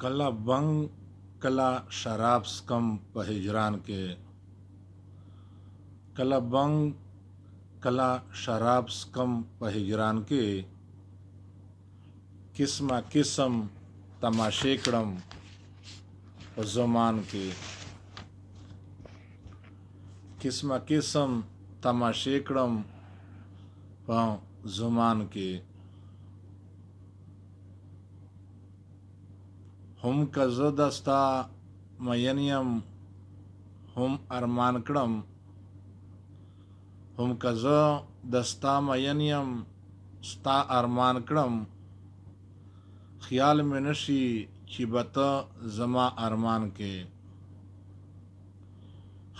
कला बंग कला शराब स्कम पहिजरान के कला बंग कला शराब स्कम पहिजरान के किस्म किस्म तमाशेकड़म जुमान के किस्म किस्म तमाशेकड़म जुमान के هم که زه د ستا مین یم هم ارمان کړم هم که زه د ستا مین یم ستا ارمان کړم خیال مې نشي چې به ته زما ارمان کې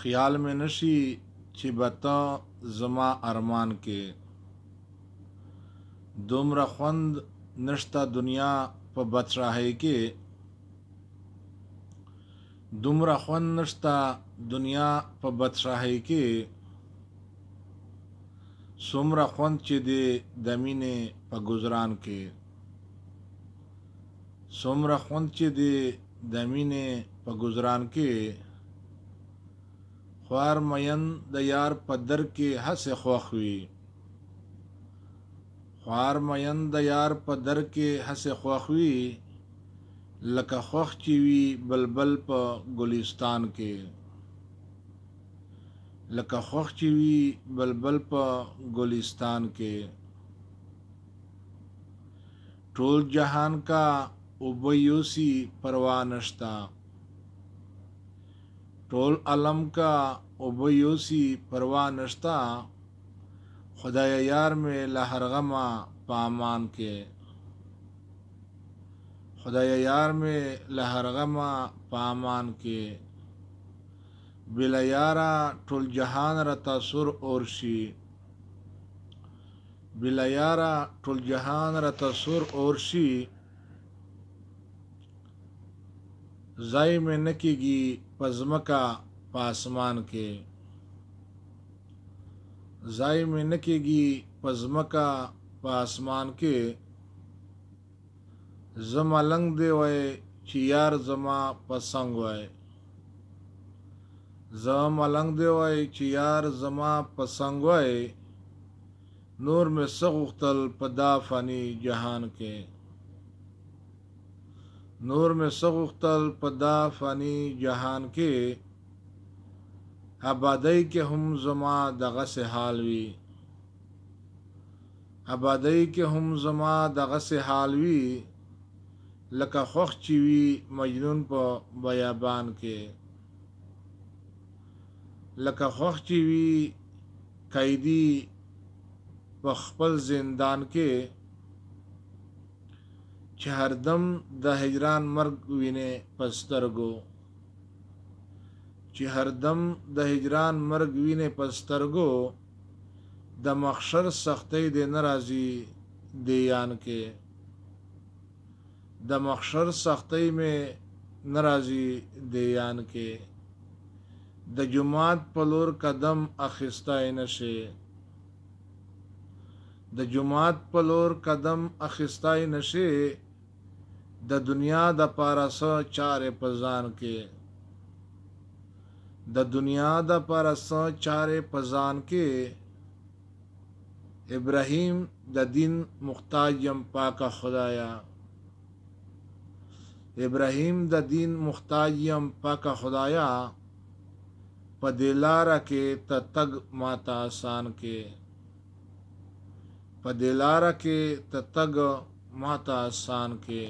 خیال مې نشي چې به ته زما ارمان کې دومره خوند نشته دنیا په بدشاهۍ کې دومره خوند نشته دنیا په بدشاهۍ کې څومره خوند چې دی د مینې په ګزران کې څومره خوند چې دی د مینې په ګزران کې خوار مین د یار په در کې هسې خوښ وي خوار مین د یار په در کې هسې خوښ وي لکه خوخ چې وي بلبل په ګلستان کې لکه خوخ چې وي بلبل په ګلستان کې ټول جهان کا وبيوسي پروا نشتا ټول علم کا وبيوسي پروا نشتا خدای یار مې لهرغما پامان کې خدای یار مې لهرغما پامان کې بلا یارا ټول جهان را تاسر اورشي بلا یارا ټول جهان را تاسر اورشي زای مې نکېږي پزمکا پاسمان کې زای مې نکېږي پزمکا پاسمان کې زما لنګ دی وای چې یار زما پسنګ وای زما لنګ دی وای چې یار زما پسنګ وای نور مې سغختل په دا فانی جهان کې نور مې سغختل په دا فانی جهان کې آبادی کې هم زما دغه سه حال وی آبادی کې هم زما دغه سه حال وی لکه خوخ چې وي مجنون په بیابان کې لکه خوخ چې وي قیدی په خپل زندان کې چې هردم د هجران مرګ وینې پسترګو چې هردم د هجران مرګ وینې پسترګو د مخشر سختې د ناراضي دیان کې د مخشر سختۍ مې ناراضي دیان کې د جمعات په لور قدم اخیستای نشي د جمعات په لور قدم اخیستای نشي د دنیا د پارس چارې پزان کې د دنیا د پارس چارې پزان کې ابراهیم د دین محتاج يم پاکه خدایا ابراهیم د دین محتاج يم پاکه خدایا په دلاره کې ته تګ ماته آسان کې په دلاره کې ته تګ ماته آسان کې